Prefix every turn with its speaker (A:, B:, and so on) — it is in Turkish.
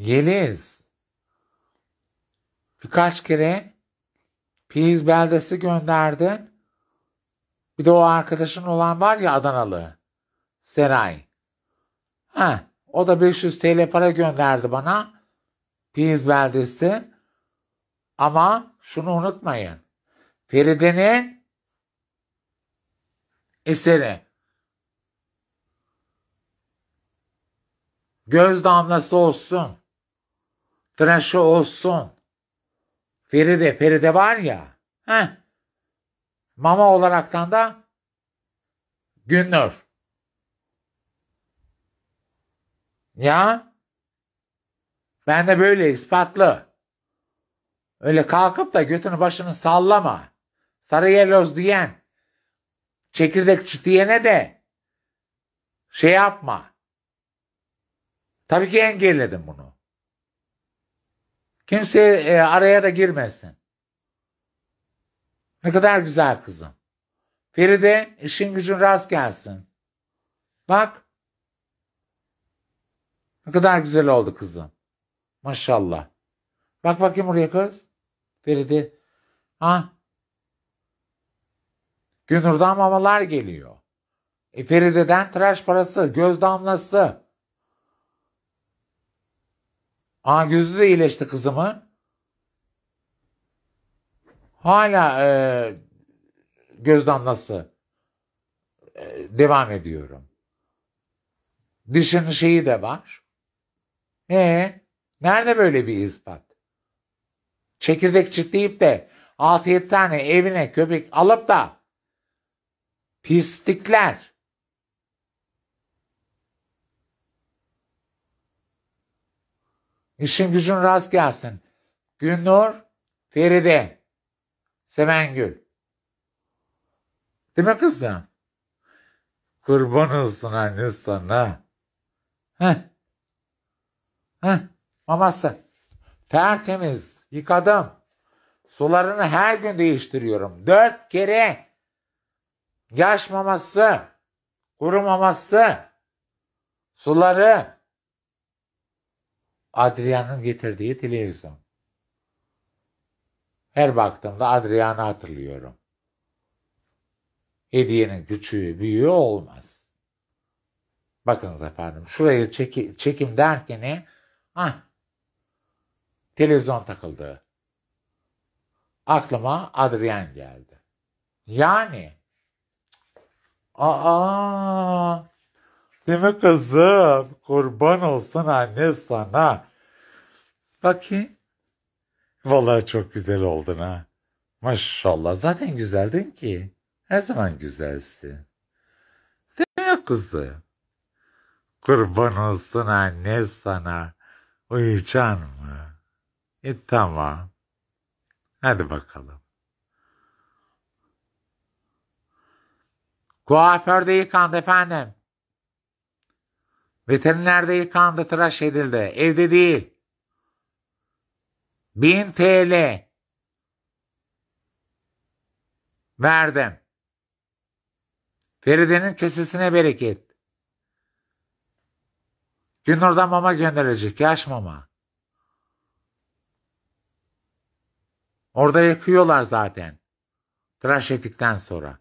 A: Yeliz. Birkaç kere Piz beldesi gönderdin. Bir de o arkadaşın olan var ya Adanalı. Seray. Ha, o da 500 TL para gönderdi bana. Piz beldesi. Ama şunu unutmayın. Feride'nin eseri. Göz damlası olsun. Tıraşı olsun. Feride, Feride var ya. Heh. Mama olaraktan da Günnur. Ya? Ben de böyle ispatlı. Öyle kalkıp da götünü başını sallama. Sarı yeloz diyen, çekirdek çit diyene de şey yapma. Tabii ki engelledim bunu. Kimse e, araya da girmesin. Ne kadar güzel kızım. Feride işin gücün rast gelsin. Bak. Ne kadar güzel oldu kızım. Maşallah. Bak bakayım buraya kız. Feride. Ha? Günur'dan mamalar geliyor. E Feride'den tıraş parası, göz damlası. Aa gözü de iyileşti kızımı. Hala e, göz damlası e, devam ediyorum. Dişin şeyi de var. E nerede böyle bir ispat? Çekirdek çitleyip de 6-7 tane evine köpek alıp da pislikler İşin gücün rast gelsin. Günnur, Feride, Sevengül. Değil mi kızım? Kurban olsun anne sana. Heh. Heh. Maması. Tertemiz. Yıkadım. Sularını her gün değiştiriyorum. Dört kere. Yaş maması. Kuru maması. Suları. Adrian'ın getirdiği televizyon. Her baktığımda Adrian'ı hatırlıyorum. Hediyenin küçüğü büyüğü olmaz. Bakınız efendim şurayı çeki, çekim derken ah televizyon takıldı. Aklıma Adrian geldi. Yani aa Değil mi kızım? Kurban olsun anne sana. Bakayım. Vallahi çok güzel oldun ha. Maşallah zaten güzeldin ki. Her zaman güzelsin. Değil mi kızı? Kurban olsun anne sana. Uyuyacaksın mı? E tamam. Hadi bakalım. Kuaför yıkandı efendim. Veterinerde yıkandı, tıraş edildi. Evde değil. 1000 TL verdim. Feride'nin kesesine bereket. Günur'dan mama gönderecek, yaş mama. Orada yakıyorlar zaten. Tıraş ettikten sonra.